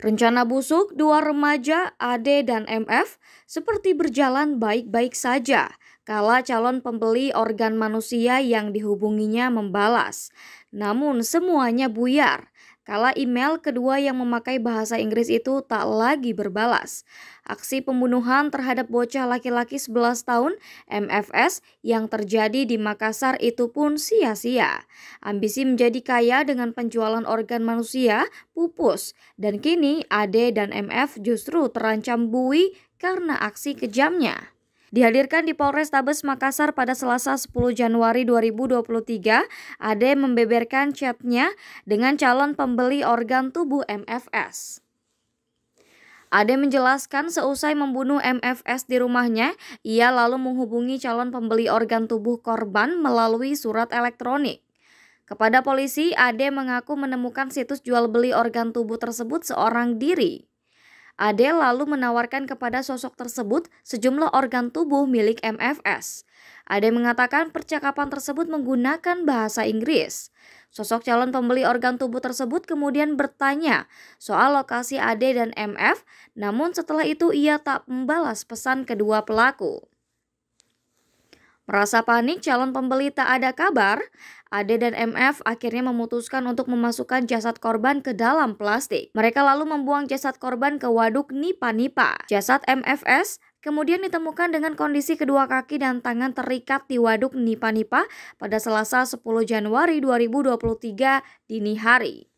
Rencana busuk dua remaja AD dan MF seperti berjalan baik-baik saja kala calon pembeli organ manusia yang dihubunginya membalas. Namun semuanya buyar Kala email kedua yang memakai bahasa Inggris itu tak lagi berbalas. Aksi pembunuhan terhadap bocah laki-laki 11 tahun MFS yang terjadi di Makassar itu pun sia-sia. Ambisi menjadi kaya dengan penjualan organ manusia pupus dan kini Ade dan MF justru terancam bui karena aksi kejamnya. Dihadirkan di Polres Tabes Makassar pada Selasa 10 Januari 2023, Ade membeberkan chatnya dengan calon pembeli organ tubuh MFS. Ade menjelaskan seusai membunuh MFS di rumahnya, ia lalu menghubungi calon pembeli organ tubuh korban melalui surat elektronik. Kepada polisi, Ade mengaku menemukan situs jual beli organ tubuh tersebut seorang diri. Ade lalu menawarkan kepada sosok tersebut sejumlah organ tubuh milik MFS. Ade mengatakan percakapan tersebut menggunakan bahasa Inggris. Sosok calon pembeli organ tubuh tersebut kemudian bertanya soal lokasi Ade dan MF, namun setelah itu ia tak membalas pesan kedua pelaku. Merasa panik calon pembeli tak ada kabar, Ade dan MF akhirnya memutuskan untuk memasukkan jasad korban ke dalam plastik. Mereka lalu membuang jasad korban ke waduk Nipa-Nipa. Jasad MFS kemudian ditemukan dengan kondisi kedua kaki dan tangan terikat di waduk Nipa-Nipa pada Selasa 10 Januari 2023 dini hari.